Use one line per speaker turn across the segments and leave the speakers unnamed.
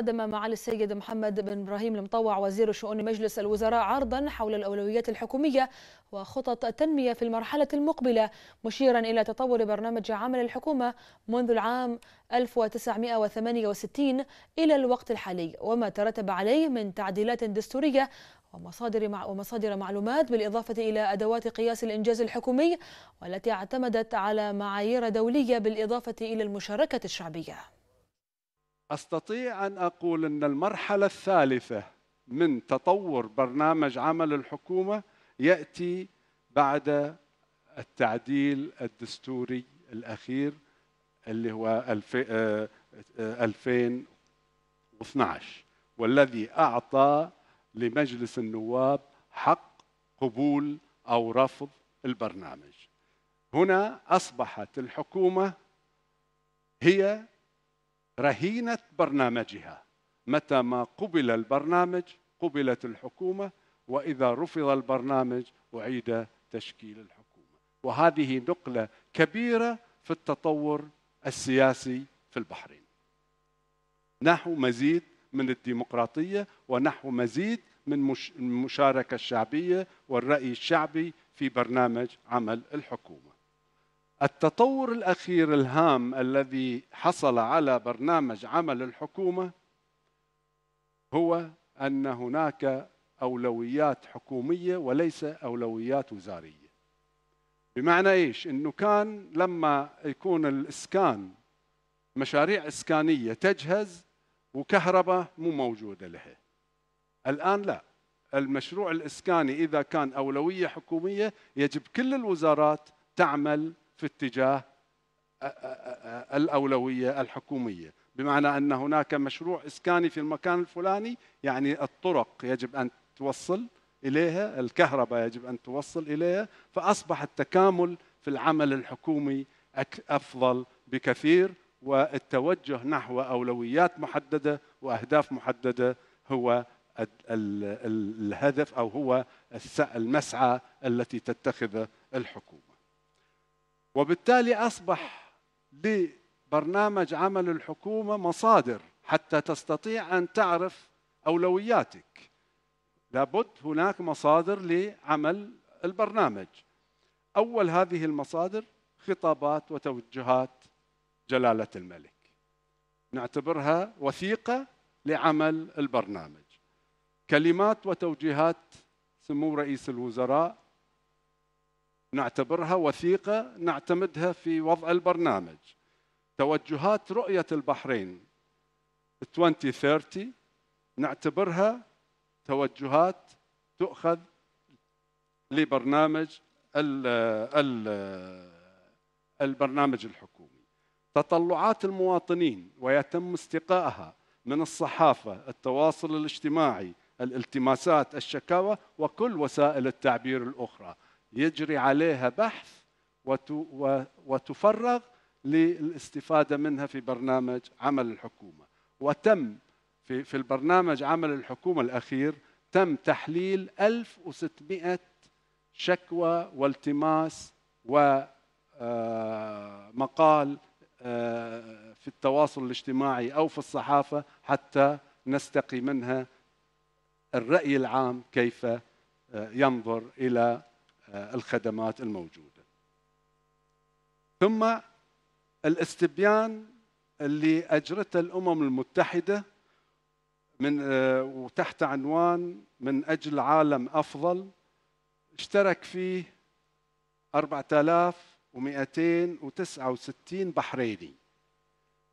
قدم معالي السيد محمد بن ابراهيم المطوع وزير شؤون مجلس الوزراء عرضا حول الاولويات الحكوميه وخطط التنميه في المرحله المقبله مشيرا الى تطور برنامج عمل الحكومه منذ العام 1968 الى الوقت الحالي وما ترتب عليه من تعديلات دستوريه ومصادر مع ومصادر معلومات بالإضافة إلى أدوات قياس الإنجاز الحكومي والتي اعتمدت على معايير دولية بالإضافة إلى المشاركة الشعبية استطيع ان اقول ان المرحله الثالثه من تطور برنامج عمل الحكومه ياتي بعد التعديل الدستوري الاخير اللي هو 2012 آه، آه، والذي اعطى لمجلس النواب حق قبول او رفض البرنامج. هنا اصبحت الحكومه هي رهينة برنامجها متى ما قبل البرنامج قبلت الحكومة وإذا رفض البرنامج أعيد تشكيل الحكومة وهذه نقلة كبيرة في التطور السياسي في البحرين نحو مزيد من الديمقراطية ونحو مزيد من المشاركة الشعبية والرأي الشعبي في برنامج عمل الحكومة التطور الاخير الهام الذي حصل على برنامج عمل الحكومه هو ان هناك اولويات حكوميه وليس اولويات وزاريه. بمعنى ايش؟ انه كان لما يكون الاسكان مشاريع اسكانيه تجهز وكهرباء مو موجوده لها. الان لا، المشروع الاسكاني اذا كان اولويه حكوميه يجب كل الوزارات تعمل في اتجاه الاولويه الحكوميه بمعنى ان هناك مشروع اسكاني في المكان الفلاني يعني الطرق يجب ان توصل اليها الكهرباء يجب ان توصل اليها فاصبح التكامل في العمل الحكومي افضل بكثير والتوجه نحو اولويات محدده واهداف محدده هو الهدف او هو المسعى التي تتخذه الحكومه وبالتالي أصبح لبرنامج عمل الحكومة مصادر حتى تستطيع أن تعرف أولوياتك لابد هناك مصادر لعمل البرنامج أول هذه المصادر خطابات وتوجهات جلالة الملك نعتبرها وثيقة لعمل البرنامج كلمات وتوجيهات سمو رئيس الوزراء نعتبرها وثيقة نعتمدها في وضع البرنامج توجهات رؤية البحرين 2030 نعتبرها توجهات تؤخذ لبرنامج ال ال البرنامج الحكومي تطلعات المواطنين ويتم استقائها من الصحافة التواصل الاجتماعي الالتماسات الشكاوى وكل وسائل التعبير الأخرى يجري عليها بحث وتفرغ للاستفاده منها في برنامج عمل الحكومه وتم في في البرنامج عمل الحكومه الاخير تم تحليل 1600 شكوى والتماس ومقال آه، آه، في التواصل الاجتماعي او في الصحافه حتى نستقي منها الراي العام كيف آه، ينظر الى آه، الخدمات الموجوده. ثم الاستبيان اللي اجرته الامم المتحده من آه، وتحت عنوان من اجل عالم افضل اشترك فيه 4269 بحريني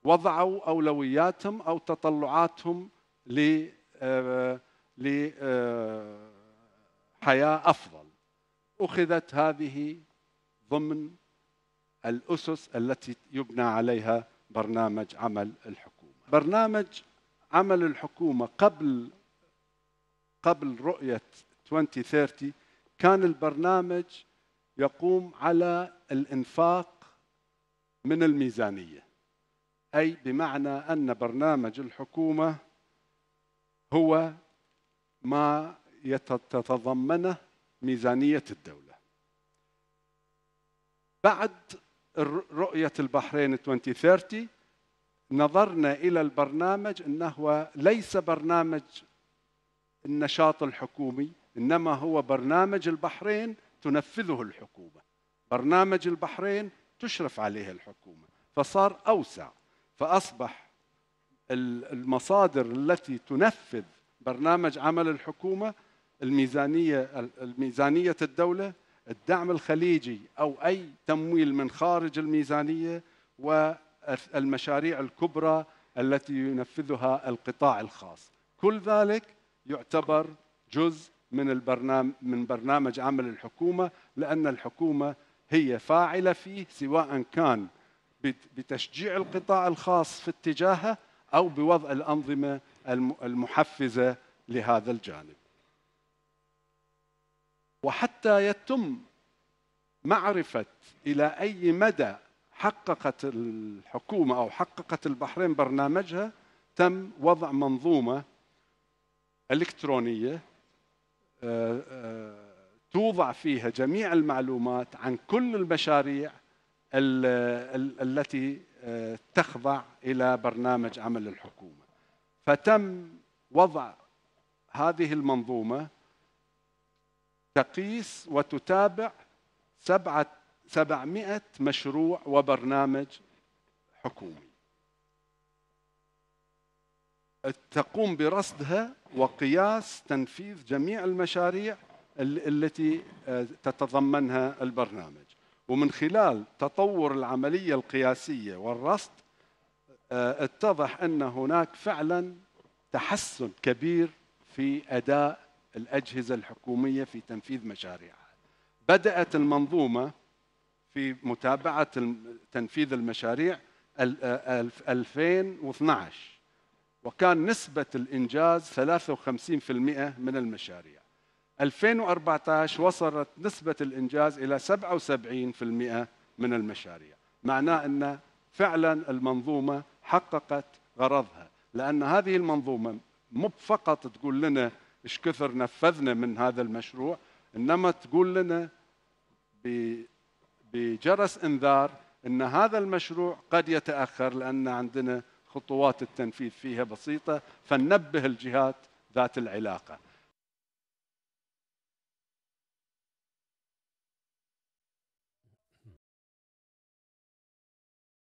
وضعوا اولوياتهم او تطلعاتهم ل آه، لحياه افضل أخذت هذه ضمن الأسس التي يبنى عليها برنامج عمل الحكومة برنامج عمل الحكومة قبل قبل رؤية 2030 كان البرنامج يقوم على الإنفاق من الميزانية أي بمعنى أن برنامج الحكومة هو ما يتضمنه ميزانية الدولة بعد رؤية البحرين 2030 نظرنا إلى البرنامج أنه ليس برنامج النشاط الحكومي إنما هو برنامج البحرين تنفذه الحكومة برنامج البحرين تشرف عليه الحكومة فصار أوسع فأصبح المصادر التي تنفذ برنامج عمل الحكومة الميزانيه الميزانيه الدوله الدعم الخليجي او اي تمويل من خارج الميزانيه والمشاريع الكبرى التي ينفذها القطاع الخاص كل ذلك يعتبر جزء من البرنامج من برنامج عمل الحكومه لان الحكومه هي فاعله فيه سواء كان بتشجيع القطاع الخاص في اتجاهه او بوضع الانظمه المحفزه لهذا الجانب وحتى يتم معرفة إلى أي مدى حققت الحكومة أو حققت البحرين برنامجها تم وضع منظومة إلكترونية آه، آه، توضع فيها جميع المعلومات عن كل المشاريع التي آه، تخضع إلى برنامج عمل الحكومة فتم وضع هذه المنظومة تقيس وتتابع سبعة 700 مشروع وبرنامج حكومي تقوم برصدها وقياس تنفيذ جميع المشاريع التي آه، تتضمنها البرنامج ومن خلال تطور العملية القياسية والرصد آه، اتضح أن هناك فعلا تحسن كبير في أداء الأجهزة الحكومية في تنفيذ مشاريعها بدأت المنظومة في متابعة تنفيذ المشاريع 2012 وكان نسبة الإنجاز 53% من المشاريع 2014 وصلت نسبة الإنجاز إلى 77% من المشاريع معناه أن فعلا المنظومة حققت غرضها لأن هذه المنظومة مو فقط تقول لنا إيش كثر نفذنا من هذا المشروع إنما تقول لنا بجرس إنذار أن هذا المشروع قد يتأخر لأن عندنا خطوات التنفيذ فيها بسيطة فننبه الجهات ذات العلاقة